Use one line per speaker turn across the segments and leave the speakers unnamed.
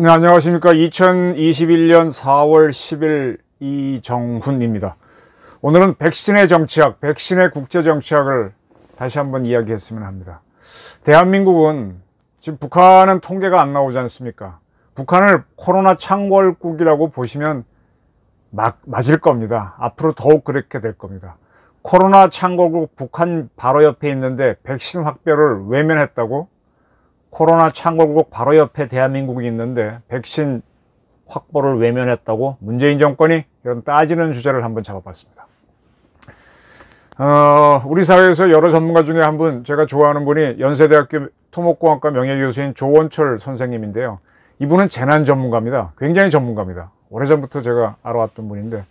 네, 안녕하십니까. 2021년 4월 10일 이정훈입니다. 오늘은 백신의 정치학, 백신의 국제 정치학을 다시 한번 이야기했으면 합니다. 대한민국은 지금 북한은 통계가 안 나오지 않습니까? 북한을 코로나 창궐국이라고 보시면 막, 맞을 겁니다. 앞으로 더욱 그렇게 될 겁니다. 코로나 창궐국 북한 바로 옆에 있는데 백신 확보를 외면했다고 코로나 창궐국 바로 옆에 대한민국이 있는데 백신 확보를 외면했다고 문재인 정권이 이런 따지는 주제를 한번 잡아봤습니다. 어, 우리 사회에서 여러 전문가 중에 한 분, 제가 좋아하는 분이 연세대학교 토목공학과 명예교수인 조원철 선생님인데요. 이분은 재난 전문가입니다. 굉장히 전문가입니다. 오래전부터 제가 알아왔던 분인데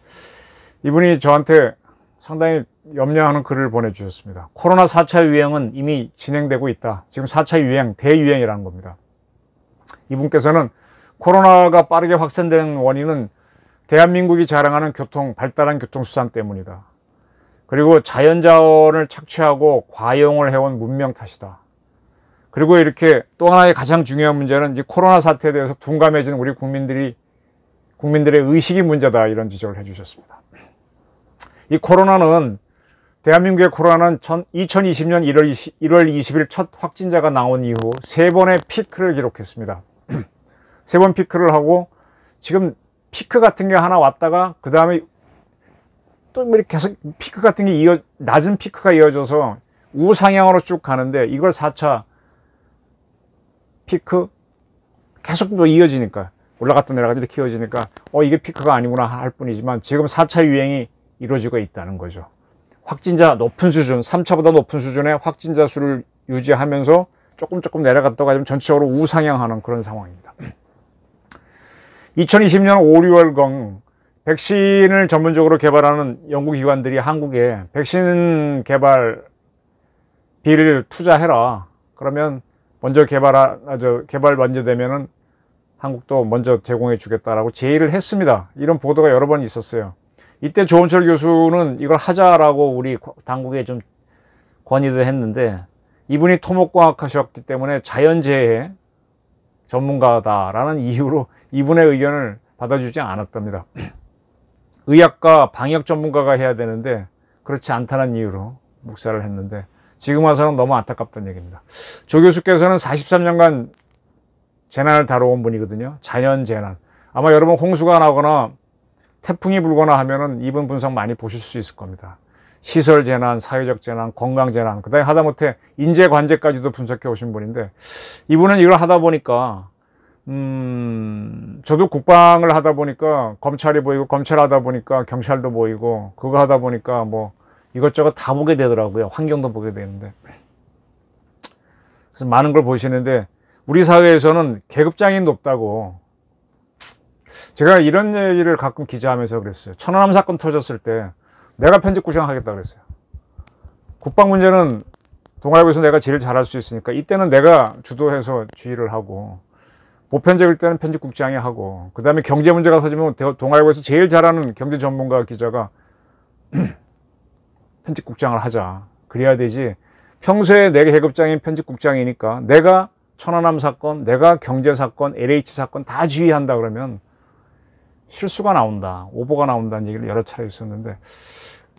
이분이 저한테 상당히 염려하는 글을 보내주셨습니다. 코로나 4차 유행은 이미 진행되고 있다. 지금 4차 유행, 대유행이라는 겁니다. 이분께서는 코로나가 빠르게 확산된 원인은 대한민국이 자랑하는 교통, 발달한 교통수단 때문이다. 그리고 자연자원을 착취하고 과용을 해온 문명 탓이다. 그리고 이렇게 또 하나의 가장 중요한 문제는 이제 코로나 사태에 대해서 둔감해진 우리 국민들이 국민들의 의식이 문제다 이런 지적을 해주셨습니다. 이 코로나는 대한민국의 코로나는 2020년 1월, 20, 1월 20일 첫 확진자가 나온 이후 세 번의 피크를 기록했습니다. 세 번 피크를 하고 지금 피크 같은 게 하나 왔다가 그 다음에 또 뭐 이렇게 계속 피크 같은 게 이어 낮은 피크가 이어져서 우상향으로 쭉 가는데 이걸 4차 피크 계속 또 이어지니까 올라갔다 내려가 이렇게 이어지니까 어 이게 피크가 아니구나 할 뿐이지만 지금 4차 유행이 이루어지고 있다는 거죠. 확진자 높은 수준, 3차보다 높은 수준의 확진자 수를 유지하면서 조금 조금 내려갔다가 지 전체적으로 우상향하는 그런 상황입니다. 2020년 5, 6월경 백신을 전문적으로 개발하는 연구기관들이 한국에 백신 개발 비를 투자해라. 그러면 먼저 개발하, 아, 저 개발 완료되면은 한국도 먼저 제공해 주겠다라고 제의를 했습니다. 이런 보도가 여러 번 있었어요. 이때 조원철 교수는 이걸 하자라고 우리 당국에 좀권의도 했는데 이분이 토목과학 하셨기 때문에 자연재해 전문가다라는 이유로 이분의 의견을 받아주지 않았답니다. 의학과 방역 전문가가 해야 되는데 그렇지 않다는 이유로 묵사를 했는데 지금 와서는 너무 안타깝다는 얘기입니다. 조 교수께서는 43년간 재난을 다뤄온 분이거든요. 자연 재난. 아마 여러분 홍수가 나거나 태풍이 불거나 하면은 이번 분석 많이 보실 수 있을 겁니다. 시설 재난, 사회적 재난, 건강 재난, 그다음에 하다못해 인재 관제까지도 분석해 오신 분인데 이분은 이걸 하다 보니까 음 저도 국방을 하다 보니까 검찰이 보이고 검찰 하다 보니까 경찰도 보이고 그거 하다 보니까 뭐 이것저것 다 보게 되더라고요. 환경도 보게 되는데 그래서 많은 걸 보시는데 우리 사회에서는 계급장이 높다고 제가 이런 얘기를 가끔 기자하면서 그랬어요. 천안함 사건 터졌을 때 내가 편집 구상하겠다 그랬어요. 국방 문제는 동아일보에서 내가 제일 잘할 수 있으니까 이때는 내가 주도해서 주의를 하고 보편적일 때는 편집국장이 하고 그 다음에 경제 문제가 터지면 동아일보에서 제일 잘하는 경제 전문가 기자가 편집국장을 하자 그래야 되지 평소에 내가 계급장인 편집국장이니까 내가 천안함 사건, 내가 경제 사건, LH 사건 다주의한다 그러면 실수가 나온다, 오보가 나온다는 얘기를 여러 차례 있었는데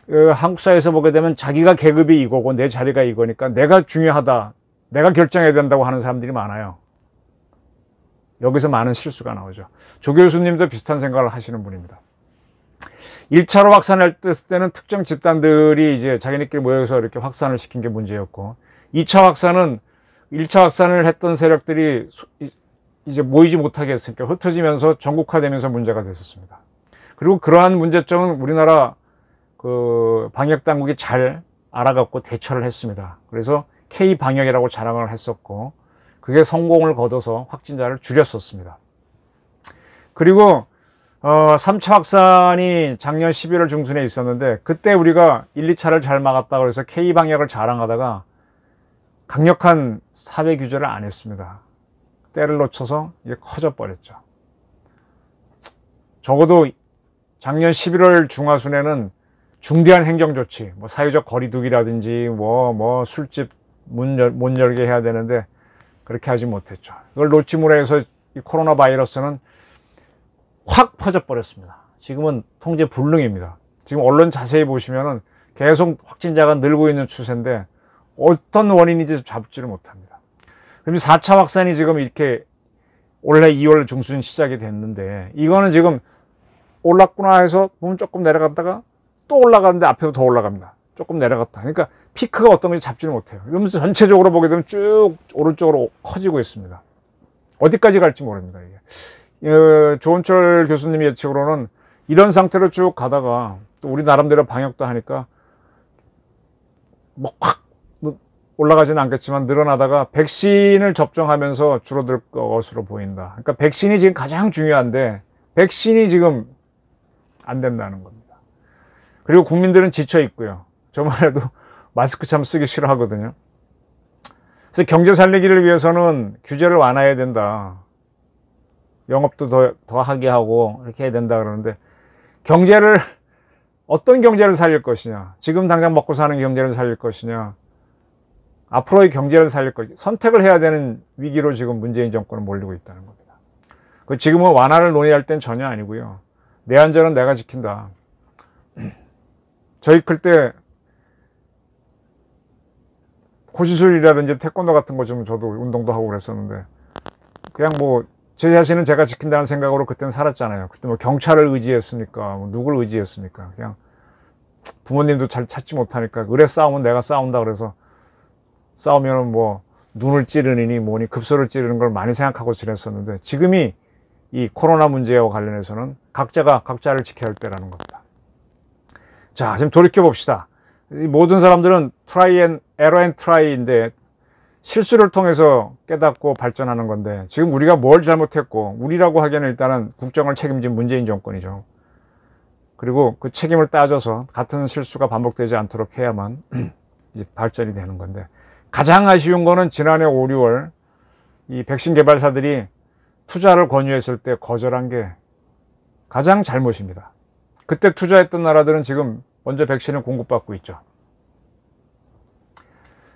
그 한국 사회에서 보게 되면 자기가 계급이 이거고 내 자리가 이거니까 내가 중요하다, 내가 결정해야 된다고 하는 사람들이 많아요. 여기서 많은 실수가 나오죠. 조 교수님도 비슷한 생각을 하시는 분입니다. 1차로 확산을 했을 때는 특정 집단들이 이제 자기네끼리 모여서 이렇게 확산을 시킨 게 문제였고 2차 확산은 1차 확산을 했던 세력들이 이제 모이지 못하게 했으니까 흩어지면서 전국화되면서 문제가 됐었습니다. 그리고 그러한 문제점은 우리나라 그 방역 당국이 잘 알아갖고 대처를 했습니다. 그래서 K 방역이라고 자랑을 했었고 그게 성공을 거둬서 확진자를 줄였었습니다. 그리고 어, 3차 확산이 작년 11월 중순에 있었는데 그때 우리가 1, 2차를 잘 막았다고 해서 K 방역을 자랑하다가 강력한 사회 규제를 안 했습니다. 때를 놓쳐서 이게 커져 버렸죠. 적어도 작년 11월 중하순에는 중대한 행정조치, 뭐 사회적 거리두기라든지 뭐, 뭐 술집 문 열, 못 열게 해야 되는데 그렇게 하지 못했죠. 이걸 놓침으로 해서 이 코로나 바이러스는 확 퍼져버렸습니다. 지금은 통제 불능입니다. 지금 언론 자세히 보시면은 계속 확진자가 늘고 있는 추세인데 어떤 원인인지 잡지를 못합니다. 그럼 4차 확산이 지금 이렇게 원래 2월 중순 시작이 됐는데 이거는 지금 올랐구나 해서 보면 조금 내려갔다가 또 올라가는데 앞에도 더 올라갑니다. 조금 내려갔다. 그러니까 피크가 어떤 건지 잡지를 못해요. 이러면서 전체적으로 보게 되면 쭉 오른쪽으로 커지고 있습니다. 어디까지 갈지 모릅니다. 이게. 어, 조원철 교수님 예측으로는 이런 상태로 쭉 가다가 또 우리 나름대로 방역도 하니까 뭐확 올라가지는 않겠지만 늘어나다가 백신을 접종하면서 줄어들 것으로 보인다. 그러니까 백신이 지금 가장 중요한데 백신이 지금 안 된다는 겁니다. 그리고 국민들은 지쳐 있고요. 저만 해도 마스크 참 쓰기 싫어하거든요. 그래서 경제 살리기를 위해서는 규제를 완화해야 된다. 영업도 더, 더 하게 하고 이렇게 해야 된다 그러는데 경제를 어떤 경제를 살릴 것이냐 지금 당장 먹고 사는 경제를 살릴 것이냐 앞으로의 경제를 살릴 것, 선택을 해야 되는 위기로 지금 문재인 정권은 몰리고 있다는 겁니다. 그 지금은 완화를 논의할 땐 전혀 아니고요. 내 안전은 내가 지킨다. 저희 클때 호시술이라든지 태권도 같은 거 좀 저도 운동도 하고 그랬었는데 그냥 뭐 제 자신은 제가 지킨다는 생각으로 그때는 살았잖아요. 그때 뭐 경찰을 의지했습니까? 뭐 누굴 의지했습니까? 그냥 부모님도 잘 찾지 못하니까 의뢰 싸움은 내가 싸운다 그래서 싸우면 뭐 눈을 찌르느니 뭐니 급소를 찌르는 걸 많이 생각하고 지냈었는데 지금이 이 코로나 문제와 관련해서는 각자가 각자를 지켜야 할 때라는 겁니다. 자, 지금 돌이켜 봅시다. 모든 사람들은 트라이 앤 에러 앤 트라이인데 실수를 통해서 깨닫고 발전하는 건데 지금 우리가 뭘 잘못했고 우리라고 하기에는 일단은 국정을 책임진 문재인 정권이죠. 그리고 그 책임을 따져서 같은 실수가 반복되지 않도록 해야만 이제 발전이 되는 건데 가장 아쉬운 거는 지난해 5, 6월 이 백신 개발사들이 투자를 권유했을 때 거절한 게 가장 잘못입니다. 그때 투자했던 나라들은 지금 먼저 백신을 공급받고 있죠.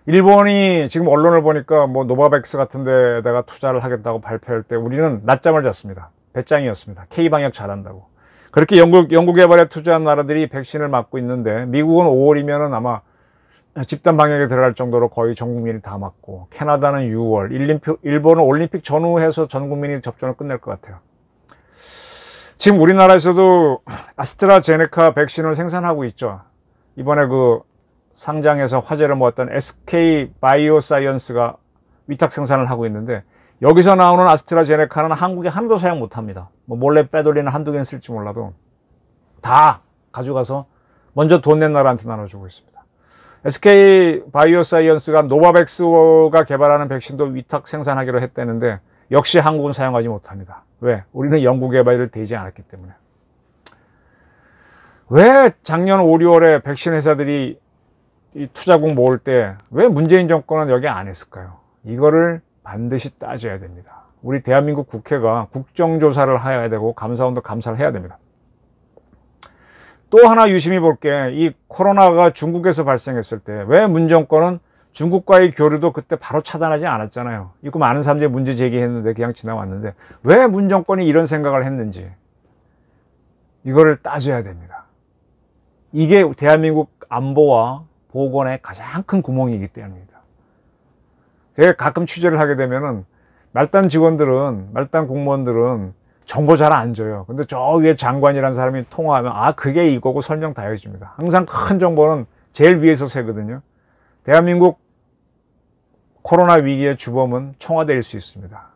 일본이 지금 언론을 보니까 뭐 노바백스 같은 데다가 투자를 하겠다고 발표할 때 우리는 낮잠을 잤습니다. 배짱이었습니다. K방역 잘한다고. 그렇게 영국, 연구, 연구개발에 투자한 나라들이 백신을 맞고 있는데 미국은 5월이면 아마 집단 방역에 들어갈 정도로 거의 전 국민이 다 맞고 캐나다는 6월, 일본은 올림픽 전후해서 전 국민이 접종을 끝낼 것 같아요. 지금 우리나라에서도 아스트라제네카 백신을 생산하고 있죠. 이번에 그 상장에서 화제를 모았던 SK 바이오사이언스가 위탁 생산을 하고 있는데 여기서 나오는 아스트라제네카는 한국에 한도 사용 못합니다. 뭐 몰래 빼돌리는 한두 개는 쓸지 몰라도 다 가져가서 먼저 돈 낸 나라한테 나눠주고 있습니다. SK 바이오사이언스가 노바백스가 개발하는 백신도 위탁 생산하기로 했다는데 역시 한국은 사용하지 못합니다. 왜? 우리는 연구 개발을 되지 않았기 때문에. 왜 작년 5, 6월에 백신 회사들이 투자국 모을 때 왜 문재인 정권은 여기 안 했을까요? 이거를 반드시 따져야 됩니다. 우리 대한민국 국회가 국정조사를 해야 되고 감사원도 감사를 해야 됩니다. 또 하나 유심히 볼게이 코로나가 중국에서 발생했을 때 왜문 정권은 중국과의 교류도 그때 바로 차단하지 않았잖아요. 이거 많은 사람들이 문제 제기했는데 그냥 지나왔는데 왜문 정권이 이런 생각을 했는지 이거를 따져야 됩니다. 이게 대한민국 안보와 보건의 가장 큰 구멍이기 때문입니다. 제가 가끔 취재를 하게 되면은 말단 직원들은 말단 공무원들은 정보 잘 안 줘요. 근데 저 위에 장관이라는 사람이 통화하면 아 그게 이거고 설명 다 해줍니다. 항상 큰 정보는 제일 위에서 세거든요. 대한민국 코로나 위기의 주범은 청와대일 수 있습니다.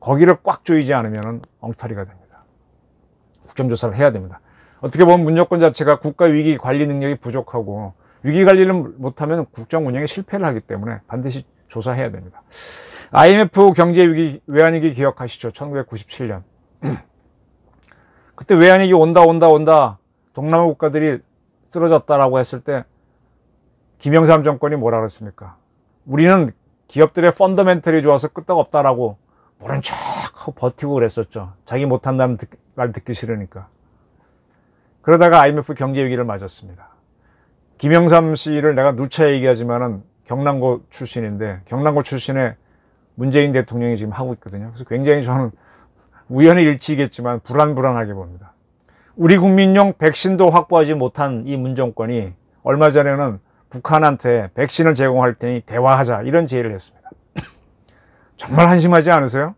거기를 꽉 조이지 않으면 엉터리가 됩니다. 국정조사를 해야 됩니다. 어떻게 보면 문여권 자체가 국가 위기 관리 능력이 부족하고 위기 관리를 못하면 국정 운영에 실패를 하기 때문에 반드시 조사해야 됩니다. IMF 경제 위기 외환위기 기억하시죠? 1997년. 그때 외환위기 온다 온다 온다 동남아 국가들이 쓰러졌다라고 했을 때 김영삼 정권이 뭐라 그랬습니까? 우리는 기업들의 펀더멘털이 좋아서 끄떡없다라고 모른 척 버티고 그랬었죠. 자기 못한다는 듣, 말 듣기 싫으니까. 그러다가 IMF 경제 위기를 맞았습니다. 김영삼 씨를 내가 누차 얘기하지만은 경남고 출신인데 경남고 출신의 문재인 대통령이 지금 하고 있거든요. 그래서 굉장히 저는 우연의 일치겠지만 불안불안하게 봅니다. 우리 국민용 백신도 확보하지 못한 이 문정권이 얼마 전에는 북한한테 백신을 제공할 테니 대화하자 이런 제의를 했습니다. 정말 한심하지 않으세요?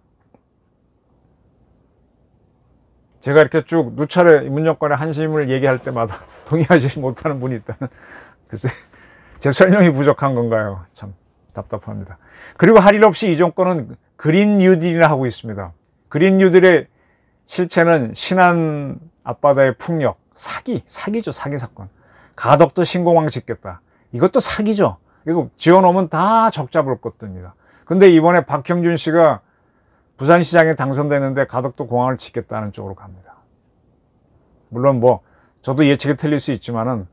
제가 이렇게 쭉 누차례 문정권의 한심을 얘기할 때마다 동의하지 못하는 분이 있다는 글쎄 제 설명이 부족한 건가요? 참. 답답합니다. 그리고 할 일 없이 이 정권은 그린 뉴딜이라 하고 있습니다. 그린 뉴딜의 실체는 신한 앞바다의 풍력, 사기, 사기죠, 사기 사건. 가덕도 신공항 짓겠다. 이것도 사기죠. 이거 지어놓으면 다 적잡을 것듭니다. 근데 이번에 박형준 씨가 부산시장에 당선됐는데 가덕도 공항을 짓겠다는 쪽으로 갑니다. 물론 뭐 저도 예측이 틀릴 수 있지만은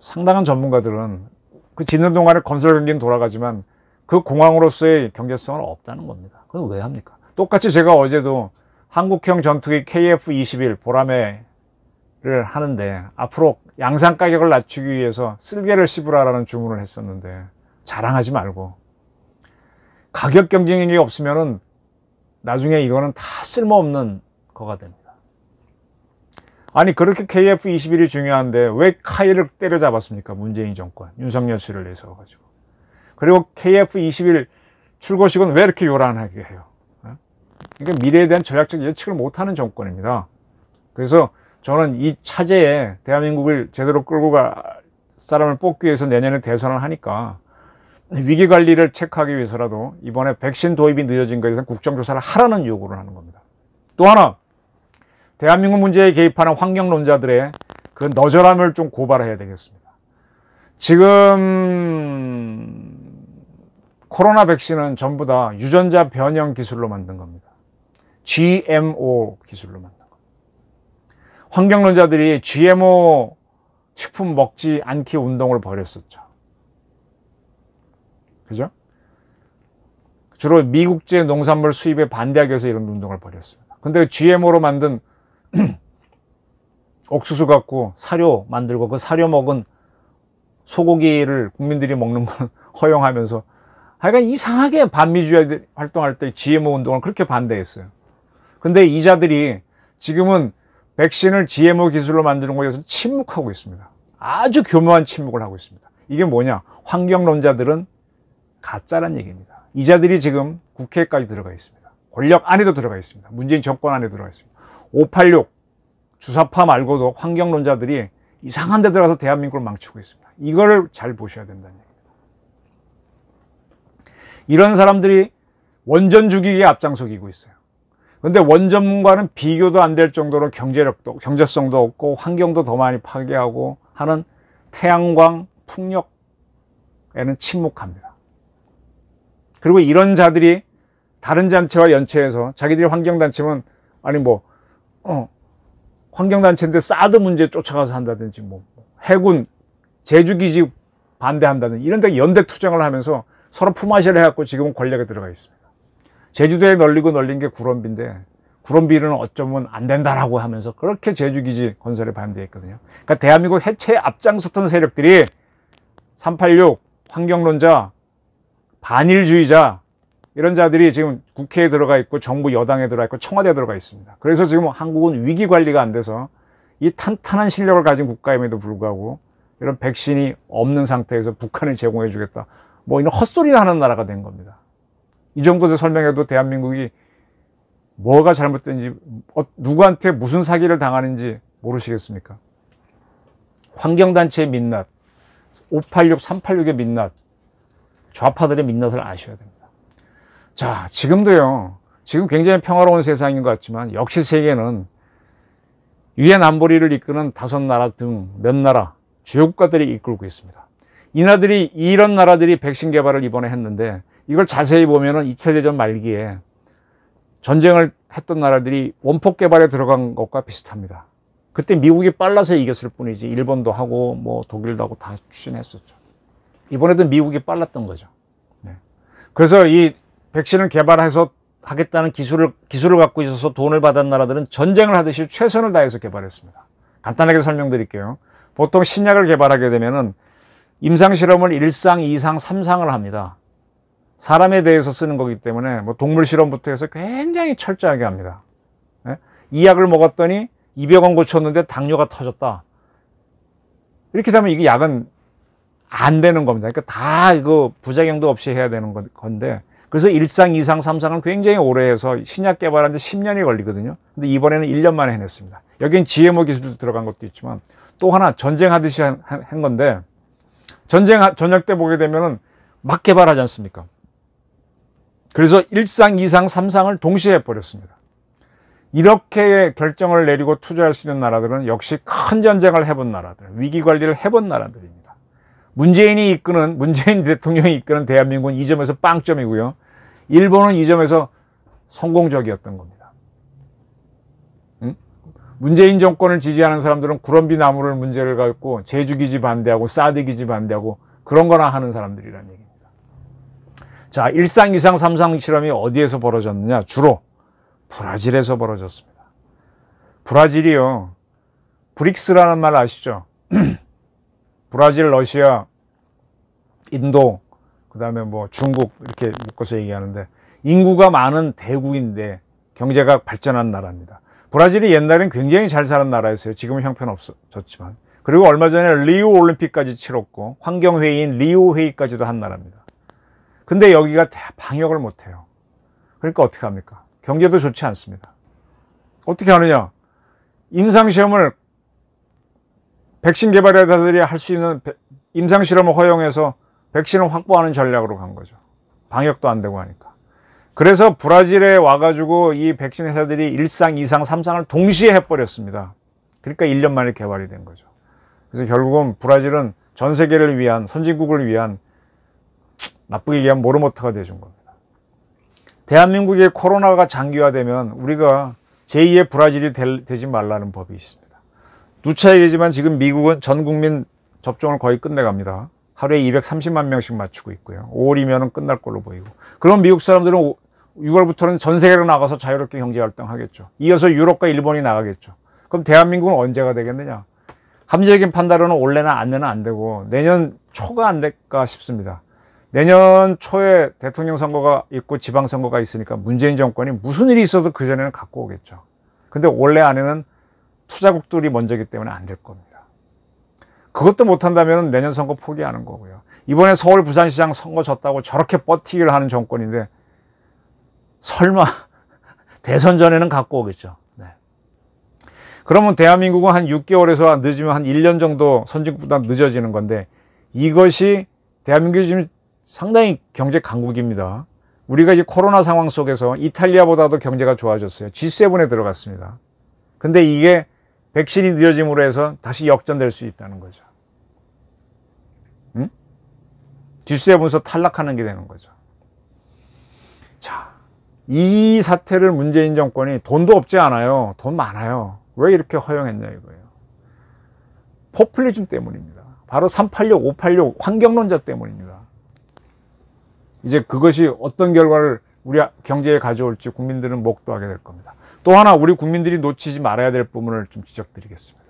상당한 전문가들은 그 짓는 동안에 건설 경기는 돌아가지만 그 공항으로서의 경제성은 없다는 겁니다. 그건 왜 합니까? 똑같이 제가 어제도 한국형 전투기 KF-21 보라매를 하는데 앞으로 양산 가격을 낮추기 위해서 쓸개를 씹으라라는 주문을 했었는데 자랑하지 말고 가격 경쟁력이 없으면 나중에 이거는 다 쓸모없는 거가 됩니다. 아니 그렇게 KF-21이 중요한데 왜 카이를 때려잡았습니까? 문재인 정권, 윤석열 씨를 내세워 가지고. 그리고 KF-21 출고식은 왜 이렇게 요란하게 해요? 그러니까 미래에 대한 전략적 예측을 못하는 정권입니다. 그래서 저는 이 차제에 대한민국을 제대로 끌고 갈 사람을 뽑기 위해서 내년에 대선을 하니까 위기 관리를 체크하기 위해서라도 이번에 백신 도입이 늦어진 것에 대해서 국정조사를 하라는 요구를 하는 겁니다. 또 하나 대한민국 문제에 개입하는 환경론자들의 그 너절함을 좀 고발해야 되겠습니다. 지금 코로나 백신은 전부 다 유전자 변형 기술로 만든 겁니다. GMO 기술로 만든 겁니다. 환경론자들이 GMO 식품 먹지 않기 운동을 벌였었죠. 그죠? 주로 미국제 농산물 수입에 반대하기 위해서 이런 운동을 벌였습니다. 근데 GMO로 만든 옥수수 갖고 사료 만들고 그 사료 먹은 소고기를 국민들이 먹는 건 허용하면서 하여간 아, 그러니까 이상하게 반미주의 활동할 때 GMO 운동을 그렇게 반대했어요. 근데 이자들이 지금은 백신을 GMO 기술로 만드는 거에 대해서 침묵하고 있습니다. 아주 교묘한 침묵을 하고 있습니다. 이게 뭐냐? 환경론자들은 가짜란 얘기입니다. 이자들이 지금 국회까지 들어가 있습니다. 권력 안에도 들어가 있습니다. 문재인 정권 안에 들어가 있습니다. 586 주사파 말고도 환경론자들이 이상한 데 들어가서 대한민국을 망치고 있습니다. 이걸 잘 보셔야 된다는 얘기입니다. 이런 사람들이 원전 주기에 앞장서기고 있어요. 그런데 원전과는 비교도 안 될 정도로 경제력도, 경제성도 없고 환경도 더 많이 파괴하고 하는 태양광 풍력에는 침묵합니다. 그리고 이런 자들이 다른 잔치와 연체해서 자기들이 환경단체면 아니 뭐 어. 환경단체인데 사드 문제 쫓아가서 한다든지 뭐 해군 제주기지 반대한다는 이런 데 연대 투쟁을 하면서 서로 품앗이를 해갖고 지금은 권력에 들어가 있습니다. 제주도에 널리고 널린 게 구럼비인데 구럼비는 어쩌면 안 된다라고 하면서 그렇게 제주기지 건설에 반대했거든요. 그러니까 대한민국 해체에 앞장섰던 세력들이 386 환경론자 반일주의자 이런 자들이 지금 국회에 들어가 있고 정부 여당에 들어가 있고 청와대에 들어가 있습니다. 그래서 지금 한국은 위기 관리가 안 돼서 이 탄탄한 실력을 가진 국가임에도 불구하고 이런 백신이 없는 상태에서 북한을 제공해 주겠다. 뭐 이런 헛소리를 하는 나라가 된 겁니다. 이 정도에서 설명해도 대한민국이 뭐가 잘못된지 어, 누구한테 무슨 사기를 당하는지 모르시겠습니까? 환경단체의 민낯, 586, 386의 민낯, 좌파들의 민낯을 아셔야 됩니다. 자, 지금도요. 지금 굉장히 평화로운 세상인 것 같지만 역시 세계는 유엔 안보리를 이끄는 다섯 나라 등 몇 나라 주요 국가들이 이끌고 있습니다. 이나들이 이런 나라들이 백신 개발을 이번에 했는데 이걸 자세히 보면은 2차 대전 말기에 전쟁을 했던 나라들이 원폭 개발에 들어간 것과 비슷합니다. 그때 미국이 빨라서 이겼을 뿐이지 일본도 하고 뭐 독일도 하고 다 추진했었죠. 이번에도 미국이 빨랐던 거죠. 네. 그래서 이 백신을 개발해서 하겠다는 기술을, 기술을 갖고 있어서 돈을 받은 나라들은 전쟁을 하듯이 최선을 다해서 개발했습니다. 간단하게 설명드릴게요. 보통 신약을 개발하게 되면은 임상실험을 1상, 2상, 3상을 합니다. 사람에 대해서 쓰는 거기 때문에 뭐 동물 실험부터 해서 굉장히 철저하게 합니다. 예? 이 약을 먹었더니 200원 고쳤는데 당뇨가 터졌다. 이렇게 되면 이게 약은 안 되는 겁니다. 그러니까 다 이거 부작용도 없이 해야 되는 건데 그래서 일상이상삼상을 굉장히 오래 해서 신약 개발하는데 10년이 걸리거든요. 근데 이번에는 1년 만에 해냈습니다. 여긴 GMO 기술도 들어간 것도 있지만 또 하나 전쟁하듯이 한, 한 건데 전쟁 전역 때 보게 되면은 막 개발하지 않습니까? 그래서 일상이상삼상을 동시에 해버렸습니다. 이렇게 결정을 내리고 투자할 수 있는 나라들은 역시 큰 전쟁을 해본 나라들, 위기 관리를 해본 나라들입니다. 문재인이 이끄는 문재인 대통령이 이끄는 대한민국은 이 점에서 빵점이고요. 일본은 이 점에서 성공적이었던 겁니다. 응? 문재인 정권을 지지하는 사람들은 구럼비 나무를 문제를 갖고 제주기지 반대하고 사드기지 반대하고 그런 거나 하는 사람들이라는 얘기입니다. 자, 일상 이상 삼상 실험이 어디에서 벌어졌느냐? 주로 브라질에서 벌어졌습니다. 브라질이요. 브릭스라는 말 아시죠? 브라질, 러시아, 인도, 그 다음에 뭐 중국 이렇게 묶어서 얘기하는데 인구가 많은 대국인데 경제가 발전한 나라입니다. 브라질이 옛날엔 굉장히 잘 사는 나라였어요. 지금은 형편없어졌지만. 그리고 얼마 전에 리우 올림픽까지 치렀고 환경회의인 리우 회의까지도 한 나라입니다. 근데 여기가 방역을 못해요. 그러니까 어떻게 합니까? 경제도 좋지 않습니다. 어떻게 하느냐? 임상시험을 백신 개발자들이 할 수 있는 임상실험을 허용해서 백신을 확보하는 전략으로 간 거죠. 방역도 안 되고 하니까. 그래서 브라질에 와가지고 이 백신 회사들이 1상, 2상, 3상을 동시에 해버렸습니다. 그러니까 1년 만에 개발이 된 거죠. 그래서 결국은 브라질은 전 세계를 위한, 선진국을 위한 나쁘게 얘기하면 모르모터가 돼준 겁니다. 대한민국의 코로나가 장기화되면 우리가 제2의 브라질이 되, 되지 말라는 법이 있습니다. 누차 얘기지만 지금 미국은 전 국민 접종을 거의 끝내갑니다. 하루에 230만 명씩 맞추고 있고요. 5월이면 끝날 걸로 보이고. 그럼 미국 사람들은 6월부터는 전 세계로 나가서 자유롭게 경제활동 하겠죠. 이어서 유럽과 일본이 나가겠죠. 그럼 대한민국은 언제가 되겠느냐? 합리적인 판단으로는 올해나 안내는 안 되고 내년 초가 안 될까 싶습니다. 내년 초에 대통령 선거가 있고 지방선거가 있으니까 문재인 정권이 무슨 일이 있어도 그전에는 갖고 오겠죠. 근데 올해 안에는 투자국들이 먼저기 때문에 안 될 겁니다. 그것도 못한다면 내년 선거 포기하는 거고요. 이번에 서울 부산시장 선거 졌다고 저렇게 버티기를 하는 정권인데 설마 대선 전에는 갖고 오겠죠. 네. 그러면 대한민국은 한 6개월에서 늦으면 한 1년 정도 선진국보다 늦어지는 건데 이것이 대한민국이 지금 상당히 경제 강국입니다. 우리가 이제 코로나 상황 속에서 이탈리아보다도 경제가 좋아졌어요. G7에 들어갔습니다. 근데 이게 백신이 늦어짐으로 해서 다시 역전될 수 있다는 거죠. 응? 질세 분서 탈락하는 게 되는 거죠. 자, 이 사태를 문재인 정권이 돈도 없지 않아요. 돈 많아요. 왜 이렇게 허용했냐 이거예요. 포퓰리즘 때문입니다. 바로 386, 586 환경론자 때문입니다. 이제 그것이 어떤 결과를 우리 경제에 가져올지 국민들은 목도하게 될 겁니다. 또 하나 우리 국민들이 놓치지 말아야 될 부분을 좀 지적드리겠습니다.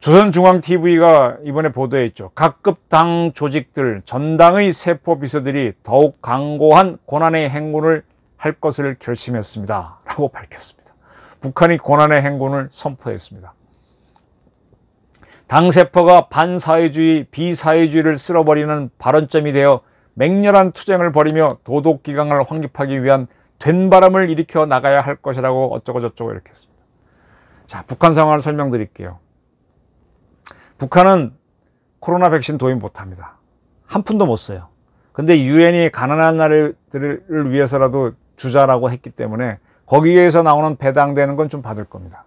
조선중앙TV가 이번에 보도했죠. 각급 당 조직들, 전당의 세포 비서들이 더욱 강고한 고난의 행군을 할 것을 결심했습니다. 라고 밝혔습니다. 북한이 고난의 행군을 선포했습니다. 당 세포가 반사회주의, 비사회주의를 쓸어버리는 발언점이 되어 맹렬한 투쟁을 벌이며 도덕기강을 확립하기 위한 된 바람을 일으켜 나가야 할 것이라고 어쩌고저쩌고 이렇게 했습니다. 자, 북한 상황을 설명드릴게요. 북한은 코로나 백신 도입 못합니다. 한 푼도 못 써요. 근데 유엔이 가난한 나라들을 위해서라도 주자라고 했기 때문에 거기에서 나오는 배당되는 건 좀 받을 겁니다.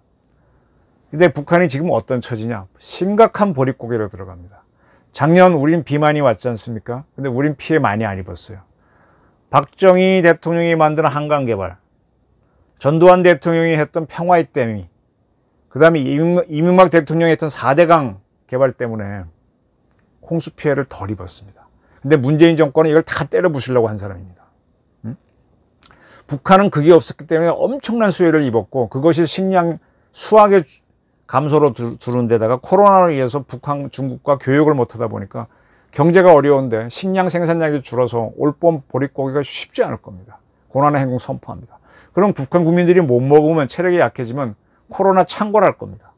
근데 북한이 지금 어떤 처지냐? 심각한 보릿고개로 들어갑니다. 작년 우린 비만이 왔지 않습니까? 근데 우린 피해 많이 안 입었어요. 박정희 대통령이 만든 한강개발, 전두환 대통령이 했던 평화의댐이, 그 다음에 이명박 대통령이 했던 4대강 개발 때문에 홍수 피해를 덜 입었습니다. 근데 문재인 정권은 이걸 다 때려 부수려고 한 사람입니다. 음? 북한은 그게 없었기 때문에 엄청난 수혜를 입었고 그것이 식량 수확의 감소로 두는 데다가 코로나로 인해서 북한, 중국과 교역을 못하다 보니까 경제가 어려운데 식량 생산량이 줄어서 올봄 보릿고기가 쉽지 않을 겁니다. 고난의 행동 선포합니다. 그럼 북한 국민들이 못 먹으면 체력이 약해지면 코로나 창궐할 겁니다.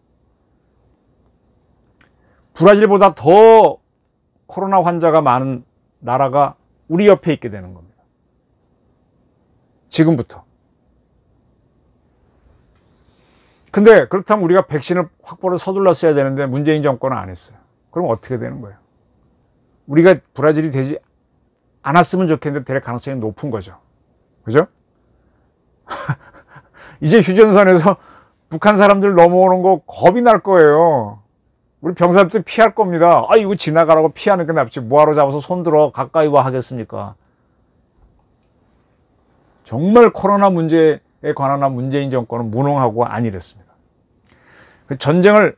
브라질보다 더 코로나 환자가 많은 나라가 우리 옆에 있게 되는 겁니다. 지금부터. 근데 그렇다면 우리가 백신을 확보를 서둘러 써야 되는데 문재인 정권은 안 했어요. 그럼 어떻게 되는 거예요? 우리가 브라질이 되지 않았으면 좋겠는데 될 가능성이 높은 거죠. 그죠? 이제 휴전선에서 북한 사람들 넘어오는 거 겁이 날 거예요. 우리 병사들도 피할 겁니다. 아, 이거 지나가라고 피하는 게 낫지. 뭐하러 잡아서 손들어 가까이 와 하겠습니까? 정말 코로나 문제에 관한 문재인 정권은 무능하고 안일했습니다. 그 전쟁을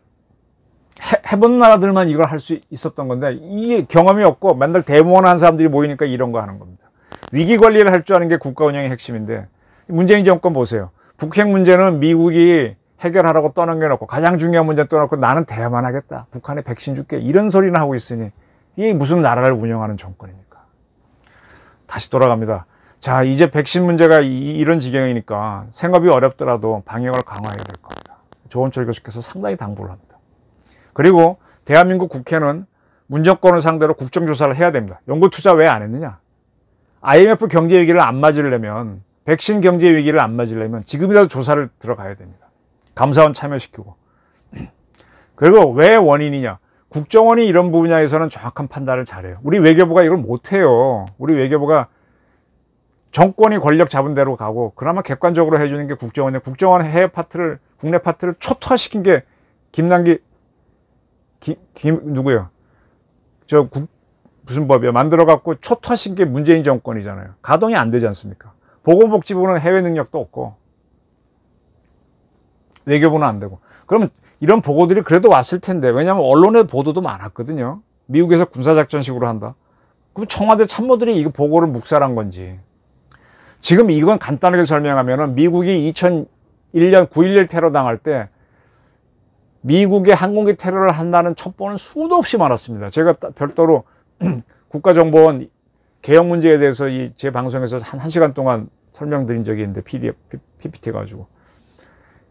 해, 본 나라들만 이걸 할 수 있었던 건데 이게 경험이 없고 맨날 대모하는 사람들이 모이니까 이런 거 하는 겁니다. 위기 관리를 할 줄 아는 게 국가 운영의 핵심인데 문재인 정권 보세요. 북핵 문제는 미국이 해결하라고 떠넘겨놓고 가장 중요한 문제 떠넘고 나는 대만 하겠다. 북한에 백신 줄게. 이런 소리나 하고 있으니 이게 무슨 나라를 운영하는 정권입니까? 다시 돌아갑니다. 자 이제 백신 문제가 이, 런 지경이니까 생업이 어렵더라도 방역을 강화해야 될 겁니다. 조원철 교수께서 상당히 당부를 합니다. 그리고 대한민국 국회는 문정권을 상대로 국정조사를 해야 됩니다. 연구투자 왜 안 했느냐? IMF 경제 위기를 안 맞으려면 백신 경제 위기를 안 맞으려면 지금이라도 조사를 들어가야 됩니다. 감사원 참여시키고. 그리고 왜 원인이냐? 국정원이 이런 분야에서는 정확한 판단을 잘해요. 우리 외교부가 이걸 못해요. 우리 외교부가 정권이 권력 잡은 대로 가고 그나마 객관적으로 해주는 게 국정원이에요. 국정원 해외 파트를 국내 파트를 초토화시킨 게 김남기 기, 기 누구요? 저 국, 무슨 법이야? 만들어갖고 초토하신 게 문재인 정권이잖아요. 가동이 안 되지 않습니까? 보건복지부는 해외 능력도 없고 외교부는 안 되고. 그럼 이런 보고들이 그래도 왔을 텐데 왜냐하면 언론의 보도도 많았거든요. 미국에서 군사작전식으로 한다. 그럼 청와대 참모들이 이 보고를 묵살한 건지. 지금 이건 간단하게 설명하면 미국이 2001년 9.11 테러 당할 때 미국의 항공기 테러를 한다는 첩보는 수도 없이 많았습니다. 제가 별도로 국가정보원 개혁 문제에 대해서 이 제 방송에서 한 1시간 동안 설명드린 적이 있는데 p p t 가지고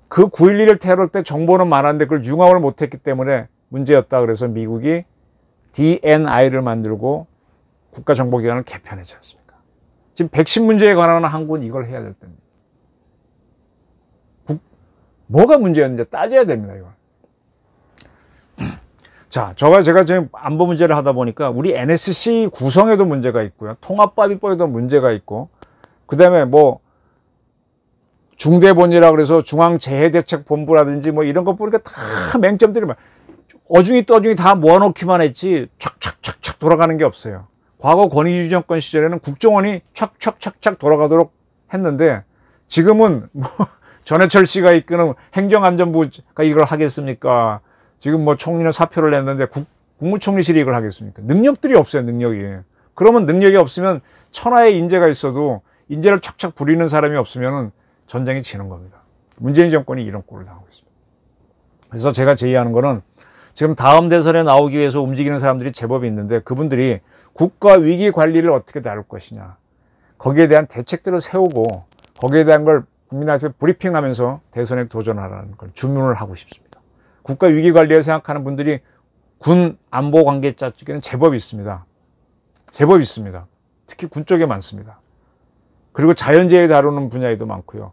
그9.11 테러 때 정보는 많았는데 그걸 융합을 못했기 때문에 문제였다 그래서 미국이 DNI를 만들고 국가정보기관을 개편했지 않습니까? 지금 백신 문제에 관한 한국은 이걸 해야 될 때입니다. 뭐가 문제였는지 따져야 됩니다. 이건. 자, 저가 제가 지금 안보 문제를 하다 보니까 우리 NSC 구성에도 문제가 있고요. 통합밥이법에도 문제가 있고, 그 다음에 뭐 중대본이라 그래서 중앙재해대책본부라든지 뭐 이런 거 보니까 다 맹점들이 막 어중이 떠중이 다 모아놓기만 했지 착착착착 돌아가는 게 없어요. 과거 권위주의 정권 시절에는 국정원이 착착착착 돌아가도록 했는데 지금은 뭐 전해철 씨가 이끄는 행정안전부가 이걸 하겠습니까? 지금 뭐 총리는 사표를 냈는데 국, 무총리실이 이걸 하겠습니까? 능력들이 없어요, 능력이. 그러면 능력이 없으면 천하의 인재가 있어도 인재를 척척 부리는 사람이 없으면 전쟁이 치는 겁니다. 문재인 정권이 이런 꼴을 당하고 있습니다. 그래서 제가 제의하는 거는 지금 다음 대선에 나오기 위해서 움직이는 사람들이 제법 있는데 그분들이 국가 위기 관리를 어떻게 다룰 것이냐 거기에 대한 대책들을 세우고 거기에 대한 걸 국민한테 브리핑하면서 대선에 도전하라는 걸 주문을 하고 싶습니다. 국가 위기 관리를 생각하는 분들이 군 안보 관계자 쪽에는 제법 있습니다. 제법 있습니다. 특히 군 쪽에 많습니다. 그리고 자연재해 다루는 분야에도 많고요.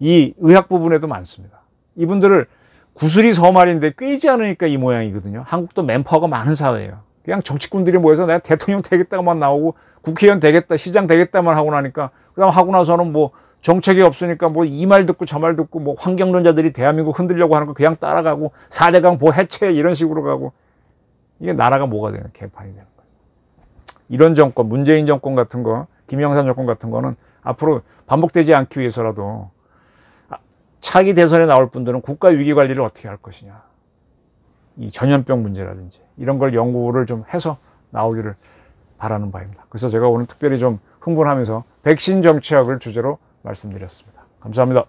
이 의학 부분에도 많습니다. 이분들을 구슬이 서말인데 꿰지 않으니까 이 모양이거든요. 한국도 멘버가 많은 사회예요. 그냥 정치꾼들이 모여서 내가 대통령 되겠다만 나오고 국회의원 되겠다, 시장 되겠다만 하고 나니까 그다음 하고 나서는 뭐 정책이 없으니까 뭐 이 말 듣고 저 말 듣고 뭐 환경론자들이 대한민국 흔들려고 하는 거 그냥 따라가고 4대강 보 해체 이런 식으로 가고 이게 나라가 뭐가 되는 개판이 되는 거예요. 이런 정권, 문재인 정권 같은 거, 김영삼 정권 같은 거는 앞으로 반복되지 않기 위해서라도 아, 차기 대선에 나올 분들은 국가 위기 관리를 어떻게 할 것이냐. 이 전염병 문제라든지 이런 걸 연구를 좀 해서 나오기를 바라는 바입니다. 그래서 제가 오늘 특별히 좀 흥분하면서 백신 정치학을 주제로 말씀드렸습니다. 감사합니다.